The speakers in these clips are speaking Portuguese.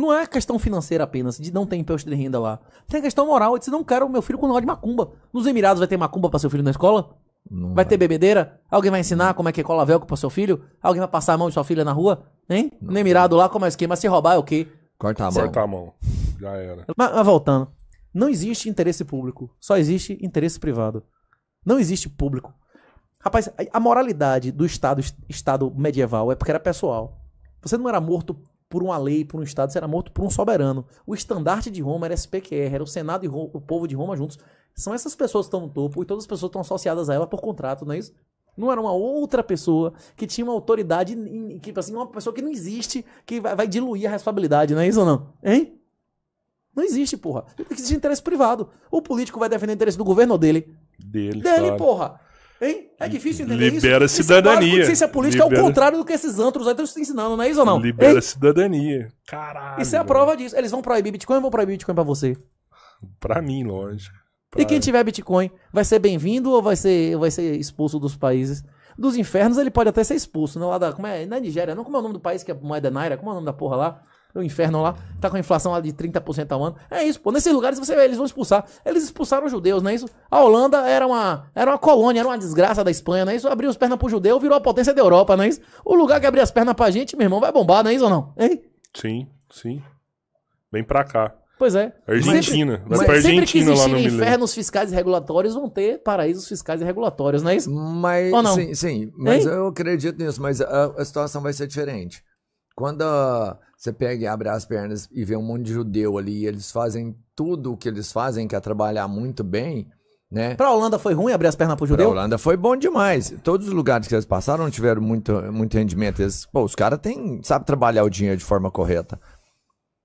Não é questão financeira apenas, de não ter imposto de renda lá. Tem questão moral, de se não quero o meu filho com nó de macumba. Nos Emirados vai ter macumba para seu filho na escola? Vai, vai, ter bebedeira? Alguém vai ensinar como é que cola velcro pro seu filho? Alguém vai passar a mão de sua filha na rua? Hein? Não. No Emirado lá, como é que? Mas se roubar é o quê? Corta a mão. Corta a mão. Já era. Mas, mas voltando. Não existe interesse público. Só existe interesse privado. Não existe público. Rapaz, a moralidade do Estado, estado medieval é porque era pessoal. Você não era morto por uma lei, por um Estado, você era morto por um soberano. O estandarte de Roma era SPQR, era o Senado e Roma, o povo de Roma juntos. São essas pessoas que estão no topo e todas as pessoas estão associadas a ela por contrato, não é isso? Não era uma outra pessoa que tinha uma autoridade, que, tipo assim, uma pessoa que não existe, que vai, vai diluir a responsabilidade, não é isso ou não? Hein? Não existe, porra. Porque existe é interesse privado. O político vai defender o interesse do governo ou dele? Dele, Dele, claro. porra. Hein? É difícil entender Libera isso. É Libera cidadania. Isso é política, Libera... é o contrário do que esses antros aí estão ensinando, não é isso ou não? Libera cidadania. Caralho. Isso é a prova disso. Eles vão proibir Bitcoin ou vão proibir Bitcoin pra você? Pra mim, lógico. Pra... E quem tiver Bitcoin vai ser bem-vindo ou vai ser, vai ser expulso dos países? Dos infernos ele pode até ser expulso, né? Lá da, como é? Na Nigéria, não? Como é o nome do país que é moeda Naira? Como é o nome da porra lá? no inferno lá, tá com a inflação lá de 30% ao ano. É isso, pô. Nesses lugares você eles vão expulsar. Eles expulsaram os judeus, não é isso? A Holanda era uma, era uma colônia, era uma desgraça da Espanha, não é isso? Abriu as pernas pro judeu, virou a potência da Europa, não é isso? O lugar que abrir as pernas pra gente, meu irmão, vai bombar, não é isso ou não? Hein? Sim, sim. Vem pra cá. Pois é. é Argentina. Sempre, vai pra Argentina sempre que existirem infernos fiscais e regulatórios, vão ter paraísos fiscais e regulatórios, não é isso? Mas, Ou não? Sim, sim mas hein? eu acredito nisso, mas a, a, situação vai ser diferente. Quando a, você pega e abre as pernas e vê um monte de judeu ali, e eles fazem tudo o que eles fazem, que é trabalhar muito bem, né? Pra Holanda foi ruim abrir as pernas pro judeu? Pra Holanda foi bom demais. Todos os lugares que eles passaram tiveram muito, muito rendimento. Eles, pô, os caras sabem trabalhar o dinheiro de forma correta.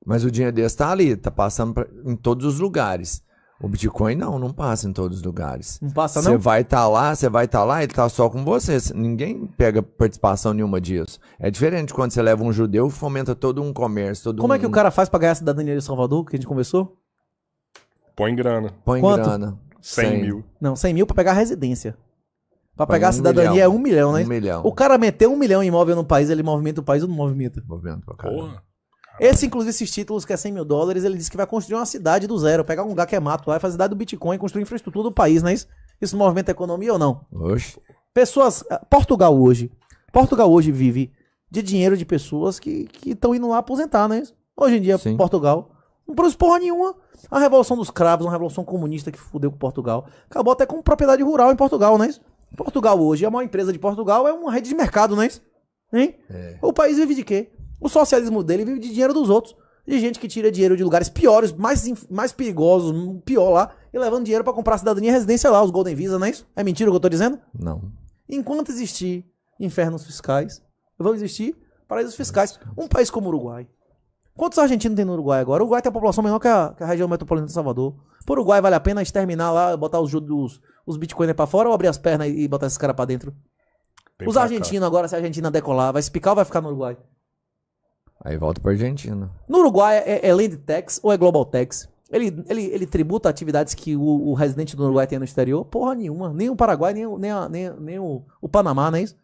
Mas o dinheiro deles tá ali, tá passando pra, em todos os lugares. O Bitcoin não, não passa em todos os lugares. Não passa não? Você vai estar tá lá, você vai estar tá lá, ele está só com você. Ninguém pega participação nenhuma disso. É diferente quando você leva um judeu e fomenta todo um comércio. Todo Como é um... é que o cara faz para ganhar a cidadania de Salvador, que a gente conversou? Põe grana. Põe Quanto? grana. 100, 100 mil. Não, 100 mil para pegar a residência. Para pegar um a cidadania milhão. é um milhão, né? Um milhão. O cara meteu um milhão em imóvel no país, ele movimenta o país ou não movimenta? Movimento pra caramba. Porra. Esse, inclusive, esses títulos que é 100 mil dólares, ele disse que vai construir uma cidade do zero, pegar um lugar que é mato lá e fazer cidade do Bitcoin, construir infraestrutura do país, não é isso? Isso movimenta a economia ou não? Oxe. Pessoas. Eh, Portugal hoje. Portugal hoje vive de dinheiro de pessoas que estão indo lá aposentar, não é isso? Hoje em dia, Sim. Portugal. Não produz porra nenhuma. A revolução dos cravos, uma revolução comunista que fudeu com Portugal. Acabou até com propriedade rural em Portugal, não é isso? Portugal hoje, a maior empresa de Portugal é uma rede de mercado, não é isso? Hein? É. O país vive de quê? O socialismo dele vive de dinheiro dos outros. De gente que tira dinheiro de lugares piores, mais, mais perigosos, hum, pior lá, e levando dinheiro para comprar cidadania e residência lá, os Golden Visa, não é isso? É mentira o que eu tô dizendo? Não. Enquanto existir infernos fiscais, vão existir paraísos fiscais. Um país como o Uruguai. Quantos argentinos tem no Uruguai agora? O Uruguai tem a população menor que a, que a região metropolitana de Salvador. Por Uruguai vale a pena exterminar lá, botar os, os, os bitcoins pra fora ou abrir as pernas e, botar esses caras pra dentro? Bem os argentinos agora, se a Argentina decolar, vai se picar ou vai ficar no Uruguai? Aí volta pra Argentina. No Uruguai é, é Land Tax ou é Global Tax? Ele, ele, ele tributa atividades que o, o, residente do Uruguai tem no exterior? Porra nenhuma. Nem o Paraguai, nem, nem, a, nem, nem o, o, Panamá, não é isso?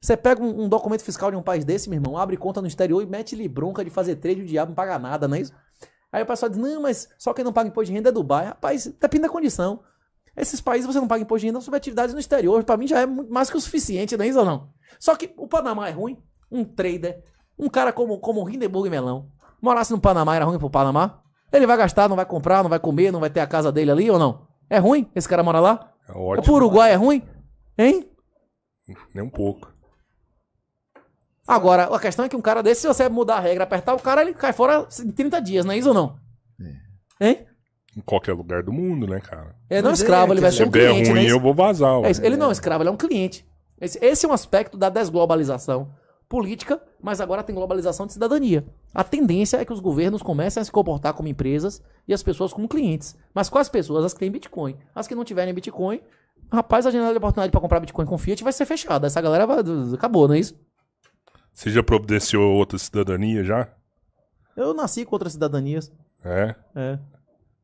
Você pega um, um, documento fiscal de um país desse, meu irmão, abre conta no exterior e mete-lhe bronca de fazer trade, o diabo não paga nada, não é isso? Aí o pessoal diz, não, mas só quem não paga imposto de renda é Dubai. Rapaz, depende da condição. Esses países você não paga imposto de renda sobre atividades no exterior. Para mim já é mais que o suficiente, não é isso ou não? Só que o Panamá é ruim, um trader um cara como, como Hindenburg Melão morasse no Panamá, era ruim pro Panamá? Ele vai gastar, não vai comprar, não vai comer, não vai ter a casa dele ali ou não? É ruim esse cara mora lá? É ótimo. Pro Uruguai é ruim? Hein? Nem um pouco. Agora, a questão é que um cara desse, se você mudar a regra, apertar o cara, ele cai fora em 30 dias, não é isso ou não? É. Hein? Em qualquer lugar do mundo, né, cara? Ele não é, é escravo, ele vai ser um cliente. Se é ruim, né? eu vou vazar. É ele não é um escravo, ele é um cliente. Esse, esse é um aspecto da desglobalização política, mas agora tem globalização de cidadania. A tendência é que os governos comecem a se comportar como empresas e as pessoas como clientes. Mas quais pessoas? As que têm Bitcoin. As que não tiverem Bitcoin, rapaz, a janela de oportunidade para comprar Bitcoin com Fiat vai ser fechada. Essa galera vai... acabou, não é isso? Você já providenciou outra cidadania já? Eu nasci com outras cidadanias. É? É.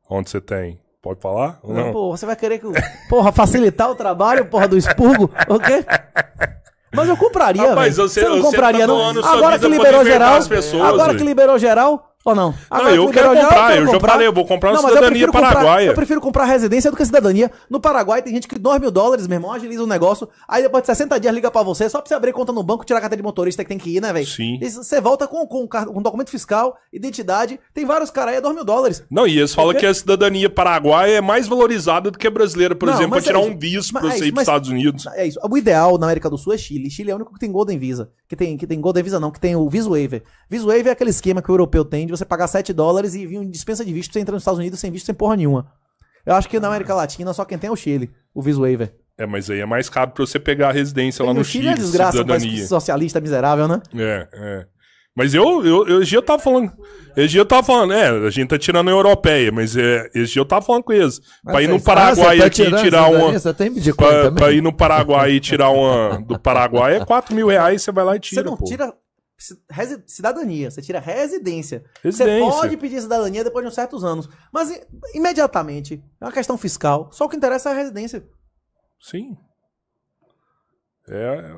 Onde você tem? Pode falar? Não, não? Porra, você vai querer que. Porra, facilitar o trabalho, porra, do expurgo? O quê? Mas eu compraria, você, você não compraria, tá não. Agora que liberou geral, pessoas, agora véio. que liberou geral, ou não? Ah, não, eu, eu quero comprar, eu, quero eu comprar. falei, eu vou comprar uma não, cidadania eu paraguaia. Comprar, eu prefiro comprar residência do que cidadania. No Paraguai tem gente que 2 mil dólares, meu irmão, agiliza o um negócio, aí depois de 60 dias liga pra você, só pra você abrir conta no banco, tirar a carteira de motorista que tem que ir, né, velho? Sim. E você volta com, com, com documento fiscal, identidade, tem vários caras aí, é 2 mil dólares. Não, e eles falam que a cidadania paraguaia é mais valorizada do que a brasileira, por não, exemplo, pra é tirar é um visto pra você ir pros Estados Unidos. É isso. O ideal na América do Sul é Chile. Chile é o único que tem Golden Visa. Que tem, que tem Golden Visa não, que tem o Visa Waiver. Visa Waiver é aquele esquema que o europeu tem de você pagar 7 dólares e vir um dispensa de visto, você entra nos Estados Unidos sem visto, sem porra nenhuma. Eu acho que na América Latina só quem tem é o Chile, o Vis Waiver. É, mas aí é mais caro pra você pegar a residência tem lá no Chile. É Chile é desgraça, cidadania. socialista miserável, né? É, é. Mas eu, eu, eu, esse dia eu tava falando. Esse dia eu tava falando, é, a gente tá tirando a europeia, mas é, esse dia eu tava falando com eles. Mas pra ir no Paraguai tá aqui e tirar uma. pra, pra, ir no Paraguai e tirar uma. Do Paraguai é 4 mil reais, você vai lá e tira. Você não pô. tira cidadania, você tira residência. residência. Você pode pedir cidadania depois de uns certos anos, mas imediatamente é uma questão fiscal. Só o que interessa é a residência. Sim. É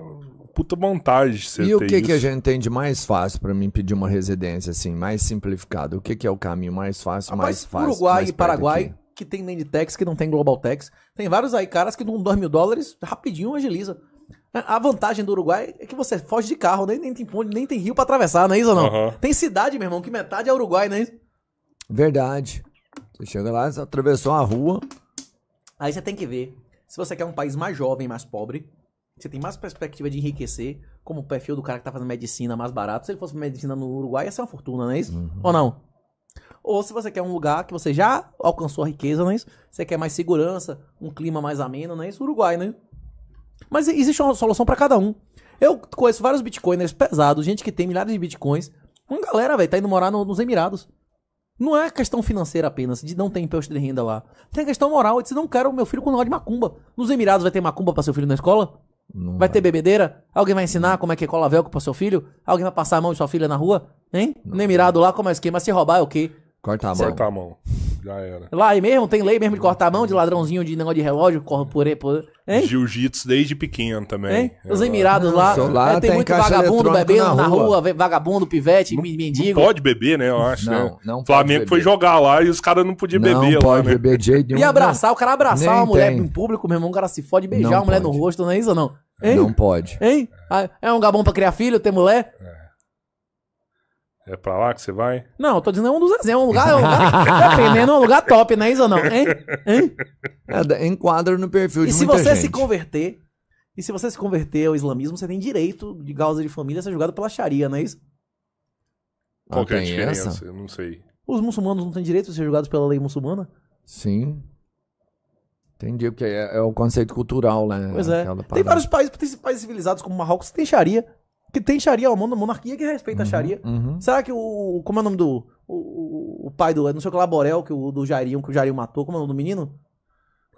puta vantagem você E o que, isso. que a gente tem de mais fácil para mim pedir uma residência assim, mais simplificado? O que, que é o caminho mais fácil, Rapaz, mais fácil? Uruguai e Paraguai aqui? que tem Nenditex, que não tem Globaltex. Tem vários aí caras que com 2 mil dólares rapidinho agiliza. A vantagem do Uruguai é que você foge de carro, nem, nem tem ponte, nem tem rio para atravessar, não é isso ou não? Uhum. Tem cidade, meu irmão, que metade é Uruguai, não é isso? Verdade. Você chega lá, você atravessou uma rua. Aí você tem que ver. Se você quer um país mais jovem, mais pobre, você tem mais perspectiva de enriquecer, como o perfil do cara que tá fazendo medicina mais barato. Se ele fosse medicina no Uruguai, ia ser uma fortuna, não é isso? Uhum. Ou não? Ou se você quer um lugar que você já alcançou a riqueza, não é isso? Você quer mais segurança, um clima mais ameno, não é isso? Uruguai, não é isso? Mas existe uma solução para cada um. Eu conheço vários bitcoiners pesados, gente que tem milhares de bitcoins. Uma galera, velho, tá indo morar no, nos Emirados. Não é questão financeira apenas, de não ter imposto de renda lá. Tem a questão moral, de se não quero meu filho com nó de macumba. Nos Emirados vai ter macumba para seu filho na escola? Não vai ter bebedeira? Alguém vai ensinar como é que cola velcro para seu filho? Alguém vai passar a mão de sua filha na rua? Hein? Não. No Emirado lá, como é o esquema? Se roubar é o quê? Corta a mão. Corta a mão. Já era. É lá e mesmo, tem lei mesmo de cortar a mão, de ladrãozinho, de negócio de relógio, corre por aí, por... Hein? Jiu-jitsu desde pequeno também. Hein? Os Emirados lá, Não, ah, lá é, tem, tem tá muito vagabundo bebendo na rua, na rua vagabundo, pivete, não, mendigo. Não pode beber, né? Eu acho. Não, né? não Flamengo foi jogar lá e os caras não podiam beber não lá. Pode né? beber de jeito nenhum. E né? abraçar, não. o cara abraçar Nem uma mulher em público, meu irmão, o cara se fode beijar não a mulher pode. no rosto, não é isso ou não? Hein? Não pode. Hein? Ah, é um gabão pra criar filho, ter mulher? É. É pra lá que você vai? Não, eu tô dizendo é um dos exemplos. É um lugar, é um lugar dependendo, tá é um lugar top, né, ou Não. Hein? Hein? É, enquadra no perfil e de E se você gente. se converter, e se você se converter ao islamismo, você tem direito de causa de família ser julgado pela Sharia, não é isso? Qual ah, que é a diferença? Essa? Eu não sei. Os muçulmanos não têm direito de ser julgados pela lei muçulmana? Sim. Entendi, porque é, é o conceito cultural, né? Pois é. Tem vários países, tem países civilizados como Marrocos que tem Sharia que tem Sharia, é uma monarquia que respeita uhum, a Sharia. Uhum. Será que o. Como é o nome do. O, o pai do. Não sei o que lá, Borel, que o do Jairinho que o Jairinho matou. Como é o nome do menino?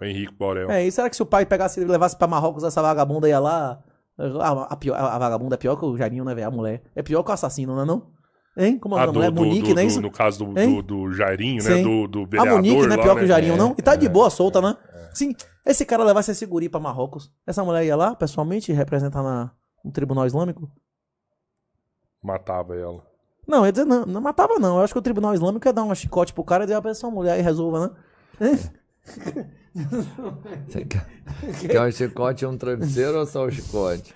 O Henrique Borel. É, e será que se o pai pegasse e levasse pra Marrocos essa vagabunda ia lá. Ah, a, a, pior, a, a vagabunda é pior que o Jairinho, né, velho? A mulher. É pior que o assassino, não é não? Hein? Como é ah, do, mulher? Do, Monique, do, né? Isso? No caso do, do, do Jairinho, né? Do, do vereador, A Monique não é pior que o né? Jairinho, é, não? E tá é, de boa, solta, né? é, né? Sim, esse cara levasse esse guri pra Marrocos. Essa mulher ia lá, pessoalmente, representar na, no tribunal islâmico? matava ela. Não, eu dizer, não, não matava não. Eu acho que o Tribunal Islâmico ia dar um chicote pro cara e dizer, a ah, pessoa mulher e resolva, né? Você quer, quer um chicote e um travesseiro ou só o um chicote?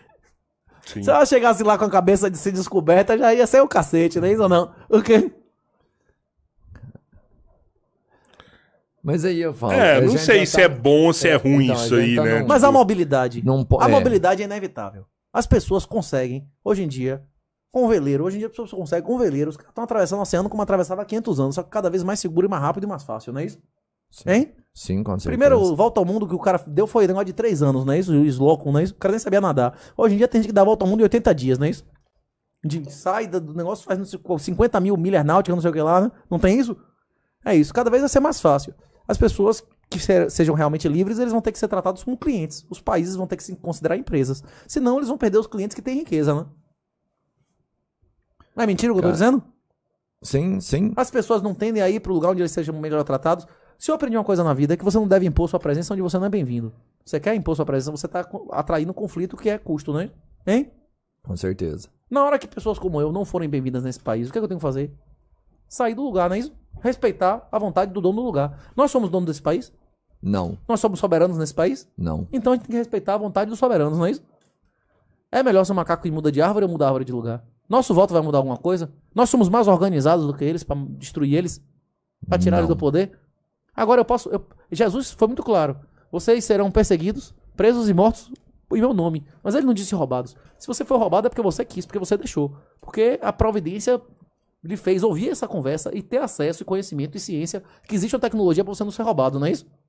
Sim. Se ela chegasse lá com a cabeça de ser descoberta, já ia ser o cacete, né? Isso ou não? O quê? Mas aí eu falo. É, não sei se é tá... é bom se é, é ruim então, isso aí, tá né? Num... Mas a tipo mobilidade. Num... A é. mobilidade é inevitável. As pessoas conseguem, hoje em dia, com veleiro. Hoje em dia a pessoa consegue com veleiro. Os caras estão atravessando o oceano como atravessava há 500 anos, só que cada vez mais seguro e mais rápido e mais fácil, não é isso? Sim. Hein? Sim, com certeza. Primeiro volta ao mundo que o cara deu foi negócio de 3 anos, não é isso? O Slocum, não é isso? O cara nem sabia nadar. Hoje em dia tem gente que dá volta ao mundo em 80 dias, não é isso? De, sai do negócio, faz 50 mil milhas náuticas, não sei o que lá, né? Não tem isso? É isso. Cada vez vai ser mais fácil. As pessoas que sejam realmente livres, eles vão ter que ser tratados como clientes. Os países vão ter que se considerar empresas. Senão, eles vão perder os clientes que têm riqueza, né? Não é mentira o que eu tô dizendo? Sim, sim. As pessoas não tendem a ir pro lugar onde eles sejam melhor tratados. Se eu aprendi uma coisa na vida, é que você não deve impor sua presença onde você não é bem-vindo. Você quer impor sua presença, você tá atraindo um conflito que é custo, né? Hein? Com certeza. Na hora que pessoas como eu não forem bem-vindas nesse país, o que, é que eu tenho que fazer? Sair do lugar, não é isso? Respeitar a vontade do dono do lugar. Nós somos dono desse país? Não. Nós somos soberanos nesse país? Não. Então a gente tem que respeitar a vontade dos soberanos, não é isso? É melhor ser um macaco que muda de árvore ou muda a árvore de lugar? Nosso voto vai mudar alguma coisa? Nós somos mais organizados do que eles para destruir eles? Para tirar eles do poder? Agora eu posso. Eu, Jesus foi muito claro. Vocês serão perseguidos, presos e mortos em meu nome. Mas ele não disse roubados. Se você foi roubado é porque você quis, porque você deixou. Porque a providência lhe fez ouvir essa conversa e ter acesso e conhecimento e ciência que existe uma tecnologia para você não ser roubado, não é isso?